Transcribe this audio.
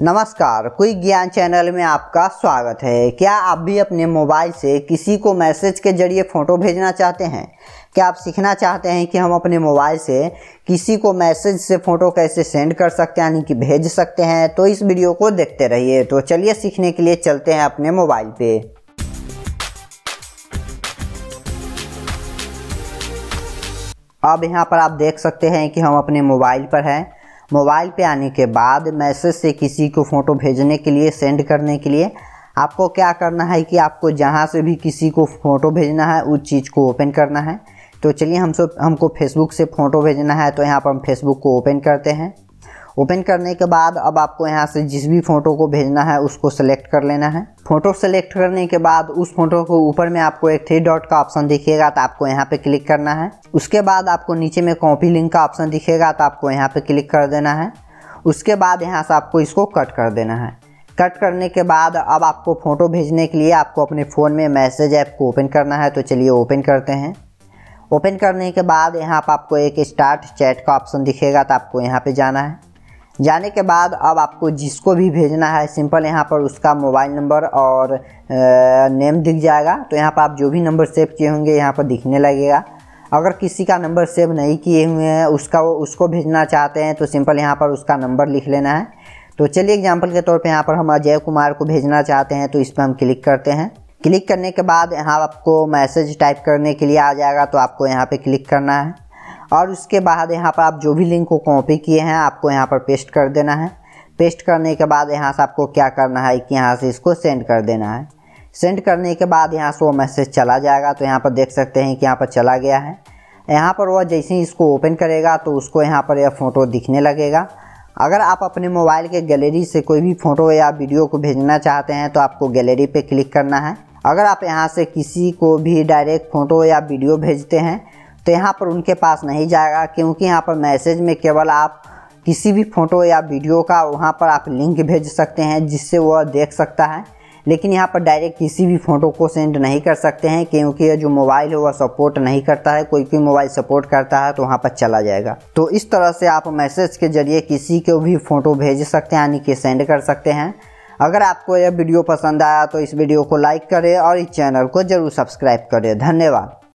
नमस्कार क्विक ज्ञान चैनल में आपका स्वागत है क्या आप भी अपने मोबाइल से किसी को मैसेज के जरिए फ़ोटो भेजना चाहते हैं क्या आप सीखना चाहते हैं कि हम अपने मोबाइल से किसी को मैसेज से फ़ोटो कैसे सेंड कर सकते हैं यानी कि भेज सकते हैं तो इस वीडियो को देखते रहिए तो चलिए सीखने के लिए चलते हैं अपने मोबाइल पर अब यहाँ पर आप देख सकते हैं कि हम अपने मोबाइल पर हैं मोबाइल पे आने के बाद मैसेज से किसी को फ़ोटो भेजने के लिए सेंड करने के लिए आपको क्या करना है कि आपको जहाँ से भी किसी को फ़ोटो भेजना है उस चीज़ को ओपन करना है तो चलिए हम सब हमको फेसबुक से फ़ोटो भेजना है तो यहाँ पर हम फेसबुक को ओपन करते हैं ओपन करने के बाद अब आपको यहाँ से जिस भी फ़ोटो को भेजना है उसको सेलेक्ट कर लेना है फ़ोटो सेलेक्ट करने के बाद उस फोटो को ऊपर में आपको एक थ्री डॉट का ऑप्शन दिखेगा तो आपको यहाँ पे क्लिक करना है उसके बाद आपको नीचे में कॉपी लिंक का ऑप्शन दिखेगा तो आपको यहाँ पे क्लिक कर देना है उसके बाद यहाँ से आपको इसको कट कर देना है कट करने के बाद अब आपको फ़ोटो भेजने के लिए आपको अपने फ़ोन में मैसेज ऐप को ओपन करना है तो चलिए ओपन करते हैं ओपन करने के बाद यहाँ पर आपको एक स्टार्ट चैट का ऑप्शन दिखेगा तो आपको यहाँ पे जाना है जाने के बाद अब आपको जिसको भी भेजना है सिंपल यहाँ पर उसका मोबाइल नंबर और नेम दिख जाएगा तो यहाँ पर आप जो भी नंबर सेव किए होंगे यहाँ पर दिखने लगेगा अगर किसी का नंबर सेव नहीं किए हुए हैं उसका वो उसको भेजना चाहते हैं तो सिंपल यहाँ पर उसका नंबर लिख लेना है तो चलिए एग्जाम्पल के तौर पर यहाँ पर हम अजय कुमार को भेजना चाहते हैं तो इस पर हम क्लिक करते हैं क्लिक करने के बाद यहाँ आपको मैसेज टाइप करने के लिए आ जाएगा तो आपको यहाँ पर क्लिक करना है और उसके बाद यहाँ पर आप जो भी लिंक को कॉपी किए हैं आपको यहाँ पर पेस्ट कर देना है पेस्ट करने के बाद यहाँ से आपको क्या करना है कि यहाँ से इसको सेंड कर देना है सेंड करने के बाद यहाँ से वो मैसेज चला जाएगा तो यहाँ पर देख सकते हैं कि यहाँ पर चला गया है यहाँ पर वह जैसे ही इसको ओपन करेगा तो उसको यहाँ पर यह फ़ोटो दिखने लगेगा अगर आप अपने मोबाइल के गैलरी से कोई भी फ़ोटो या वीडियो को भेजना चाहते हैं तो आपको गैलरी पे क्लिक करना है अगर आप यहाँ से किसी को भी डायरेक्ट फ़ोटो या वीडियो भेजते हैं तो यहाँ पर उनके पास नहीं जाएगा क्योंकि यहाँ पर मैसेज में केवल आप किसी भी फ़ोटो या वीडियो का वहाँ पर आप लिंक भेज सकते हैं जिससे वह देख सकता है लेकिन यहाँ पर डायरेक्ट किसी भी फ़ोटो को सेंड नहीं कर सकते हैं क्योंकि यह जो मोबाइल है वह सपोर्ट नहीं करता है कोई कोई मोबाइल सपोर्ट करता है तो वहाँ पर चला जाएगा तो इस तरह से आप मैसेज के जरिए किसी को भी फ़ोटो भेज सकते हैं यानी कि सेंड कर सकते हैं अगर आपको यह वीडियो पसंद आया तो इस वीडियो को लाइक करें और इस चैनल को ज़रूर सब्सक्राइब करें धन्यवाद